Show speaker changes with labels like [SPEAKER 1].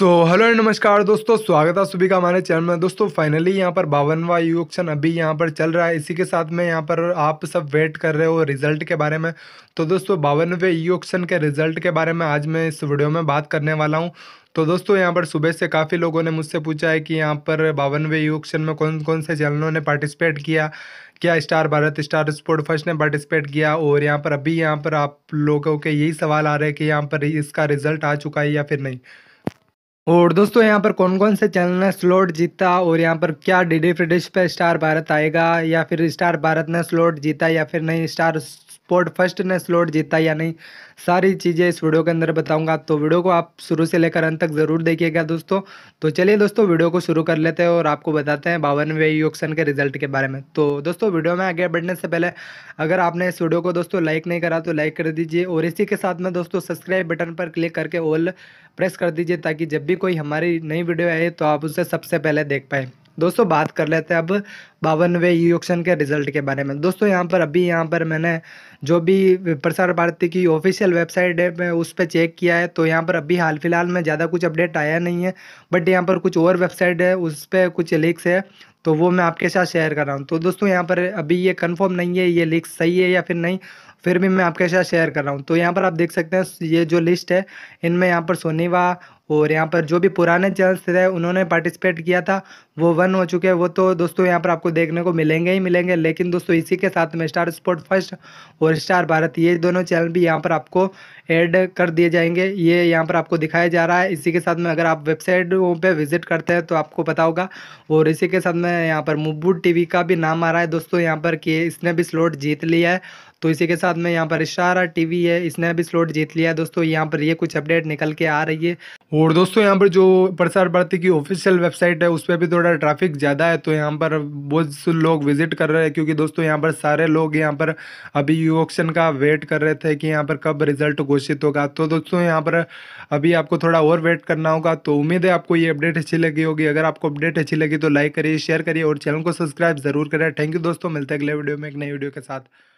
[SPEAKER 1] so hello and नमस्कार दोस्तों स्वागत है सभी का हमारे चैनल में दोस्तों फाइनली यहाँ पर बावनवा यू ऑप्शन अभी यहाँ पर चल रहा है इसी के साथ में यहाँ पर आप सब वेट कर रहे हो रिजल्ट के बारे में तो दोस्तों बावनवे यू ऑप्शन के रिजल्ट के बारे में आज मैं इस वीडियो में बात करने वाला हूँ तो दोस्तों यहाँ पर सुबह से काफ़ी लोगों ने मुझसे पूछा है कि यहाँ पर बावनवे यू ऑप्शन में कौन कौन से चैनलों ने पार्टिसिपेट किया क्या star Bharat star sport first ने पार्टिसिपेट किया और यहाँ पर अभी यहाँ पर आप लोगों के यही सवाल आ रहे हैं कि यहाँ पर इसका रिजल्ट आ चुका है या फिर नहीं
[SPEAKER 2] और दोस्तों यहाँ पर कौन कौन से चैनल ने स्लॉट जीता और यहाँ पर क्या डीडी फ्रिडिश पे स्टार भारत आएगा या फिर स्टार भारत ने स्लॉट जीता या फिर नहीं स्टार स्पोर्ट फर्स्ट ने स्लॉट जीता या नहीं सारी चीज़ें इस वीडियो के अंदर बताऊंगा तो वीडियो को आप शुरू से लेकर अंत तक ज़रूर देखिएगा दोस्तों तो चलिए दोस्तों वीडियो को शुरू कर लेते हैं और आपको बताते हैं बावनवे ऑप्शन के रिजल्ट के बारे में तो दोस्तों वीडियो में आगे बढ़ने से पहले अगर आपने इस वीडियो को दोस्तों लाइक नहीं करा तो लाइक कर दीजिए और इसी के साथ में दोस्तों सब्सक्राइब बटन पर क्लिक करके ऑल प्रेस कर दीजिए ताकि जब भी कोई हमारी नई वीडियो आई तो आप उसे सबसे पहले देख पाए दोस्तों बात कर लेते हैं अब बावनवे यूक्शन e के रिजल्ट के बारे में दोस्तों यहाँ पर अभी यहाँ पर मैंने जो भी प्रसार भारती की ऑफिशियल वेबसाइट है मैं उस पर चेक किया है तो यहाँ पर अभी हाल फिलहाल में ज़्यादा कुछ अपडेट आया नहीं है बट यहाँ पर कुछ और वेबसाइट है उस पर कुछ लीक्स है तो वो मैं आपके साथ शेयर कर रहा हूँ तो दोस्तों यहाँ पर अभी ये कन्फर्म नहीं है ये लिक्स सही है या फिर नहीं फिर भी मैं आपके साथ शेयर कर रहा हूँ तो यहाँ पर आप देख सकते हैं ये जो लिस्ट है इनमें यहाँ पर सोनीवा और यहाँ पर जो भी पुराने चैनल्स थे उन्होंने पार्टिसिपेट किया था वो वन हो चुके हैं वो तो दोस्तों यहाँ पर आपको देखने को मिलेंगे ही मिलेंगे लेकिन दोस्तों इसी के साथ में स्टार स्पोर्ट फर्स्ट और स्टार भारत ये दोनों चैनल भी यहाँ पर आपको ऐड कर दिए जाएंगे ये यहाँ पर आपको दिखाया जा रहा है इसी के साथ में अगर आप वेबसाइट पे विजिट करते हैं तो आपको पता होगा और इसी के साथ में यहाँ पर मुबू टीवी का भी नाम आ रहा है दोस्तों यहाँ पर कि इसने भी स्लॉट जीत लिया है तो इसी के साथ में यहाँ पर इशारा टीवी है इसने भी स्लॉट जीत लिया है दोस्तों यहाँ पर ये कुछ अपडेट निकल के आ रही है और दोस्तों यहाँ पर जो प्रसार भारती की ऑफिशियल वेबसाइट है उस पर भी थोड़ा ट्रैफिक ज़्यादा है तो यहाँ पर
[SPEAKER 1] बहुत लोग विजिट कर रहे हैं क्योंकि दोस्तों यहाँ पर सारे लोग यहाँ पर अभी यू ऑप्शन का वेट कर रहे थे कि यहाँ पर कब रिजल्ट घोषित होगा तो दोस्तों यहाँ पर अभी आपको थोड़ा और वेट करना होगा तो उम्मीद है आपको ये अपडेट अच्छी लगी होगी अगर आपको अपडेट अच्छी लगी तो लाइक करिए शेयर करिए और चैनल को सब्सक्राइब जरूर करें थैंक यू दोस्तों मिलते हैं अगले वीडियो में एक नई वीडियो के साथ